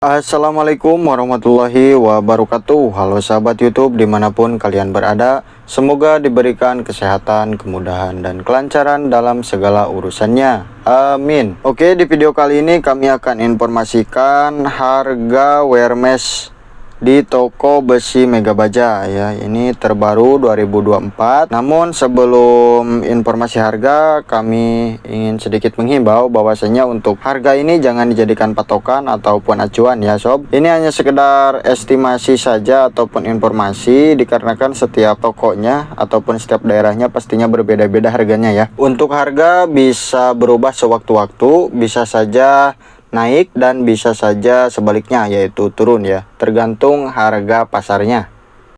Assalamualaikum warahmatullahi wabarakatuh Halo sahabat youtube dimanapun kalian berada Semoga diberikan kesehatan, kemudahan, dan kelancaran dalam segala urusannya Amin Oke di video kali ini kami akan informasikan harga wear mesh di toko besi Mega Baja ya. Ini terbaru 2024. Namun sebelum informasi harga, kami ingin sedikit menghimbau bahwasanya untuk harga ini jangan dijadikan patokan ataupun acuan ya, sob. Ini hanya sekedar estimasi saja ataupun informasi dikarenakan setiap tokonya ataupun setiap daerahnya pastinya berbeda-beda harganya ya. Untuk harga bisa berubah sewaktu-waktu, bisa saja naik dan bisa saja sebaliknya yaitu turun ya, tergantung harga pasarnya.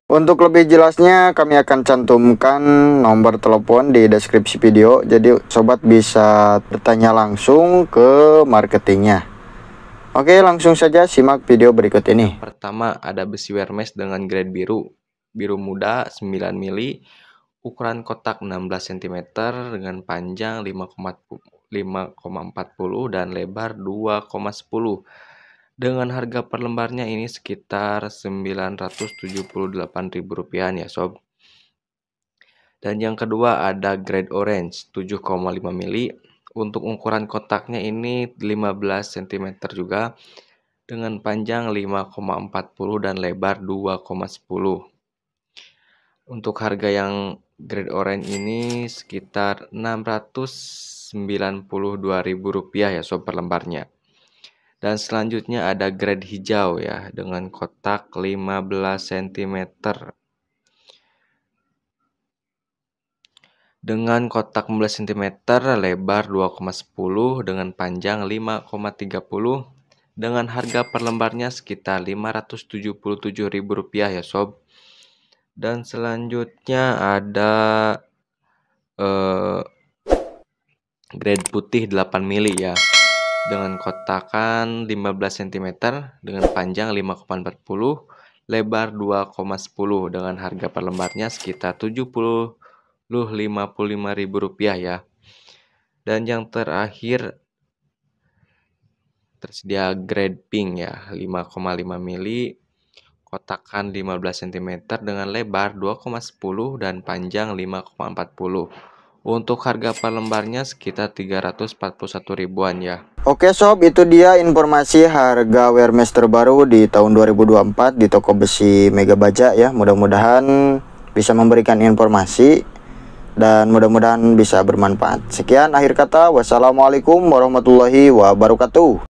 Untuk lebih jelasnya kami akan cantumkan nomor telepon di deskripsi video jadi sobat bisa bertanya langsung ke marketingnya. Oke, langsung saja simak video berikut ini. Pertama, ada besi Hermes dengan grade biru. Biru muda 9 mili, ukuran kotak 16 cm dengan panjang 5,40 dan lebar 2,10. Dengan harga per lembarnya ini sekitar Rp978.000 ya sob. Dan yang kedua ada grade orange 7,5 mili. Untuk ukuran kotaknya ini 15 cm juga dengan panjang 5,40 dan lebar 2,10. Untuk harga yang grade orange ini sekitar rp rupiah ya sob per lembarnya. Dan selanjutnya ada grade hijau ya dengan kotak 15 cm. Dengan kotak 15 cm lebar 2,10 dengan panjang 5,30 dengan harga per lembarnya sekitar rp rupiah ya sob dan selanjutnya ada uh, grade putih 8 mili ya dengan kotakan 15 cm dengan panjang 5,40 lebar 2,10 dengan harga per lembarnya sekitar 70 rupiah ya dan yang terakhir tersedia grade pink ya 5,5 mili kotakan 15 cm dengan lebar 2,10 dan panjang 5,40. Untuk harga per lembarnya sekitar 341 ribuan ya. Oke sob, itu dia informasi harga Wermes terbaru di tahun 2024 di toko besi Mega Baja ya. Mudah-mudahan bisa memberikan informasi dan mudah-mudahan bisa bermanfaat. Sekian akhir kata. Wassalamualaikum warahmatullahi wabarakatuh.